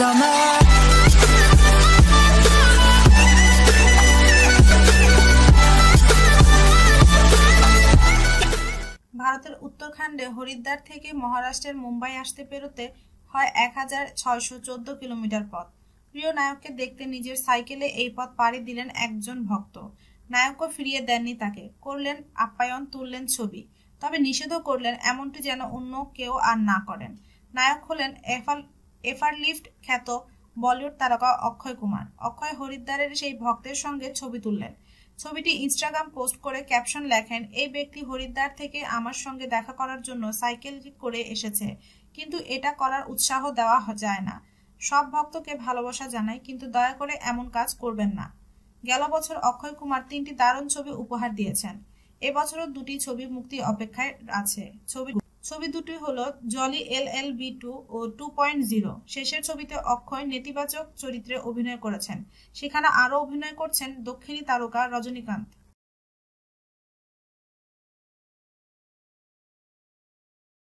ভারতের উত্তরখণ্ডে হরিদ্বার থেকে মহারাষ্ট্রের মুম্বাই আসতে পেরোতে হয় এক হাজার ছয়শো চোদ্দ কিলোমিটার পথ প্রিয় নায়ককে দেখতে নিজের সাইকেলে এই পথ পাড়ি দিলেন একজন ভক্ত নায়কও ফিরিয়ে দেননি তাকে করলেন আপ্যায়ন তুললেন ছবি তবে নিষেধও করলেন এমনটি যেন অন্য কেউ আর না করেন নায়ক হলেন এফাল এফার লিফট খ্যাত বলিউড তারকা অক্ষয় কুমার অক্ষয় হরিদ্বারের সেই ভক্তের সঙ্গে ছবি তুললেন ছবিটি ইনস্টাগ্রাম পোস্ট করে ক্যাপশন লেখেন এই ব্যক্তি হরিদ্বার থেকে আমার সঙ্গে দেখা করার জন্য সাইকেল করে এসেছে কিন্তু এটা করার উৎসাহ দেওয়া যায় না সব ভক্তকে ভালোবাসা জানায় কিন্তু দয়া করে এমন কাজ করবেন না গেল বছর অক্ষয় কুমার তিনটি দারুণ ছবি উপহার দিয়েছেন এবছরও দুটি ছবি মুক্তি অপেক্ষায় আছে ছবি ছবি দুটি হলো Jolly L L B two ও টু পয়েন্ট জিরো শেষের ছবিতে অক্ষয় নেতিবাচক চরিত্রে অভিনয় করেছেন সেখানে আরও অভিনয় করছেন দক্ষিণী তারকা রজনীকান্ত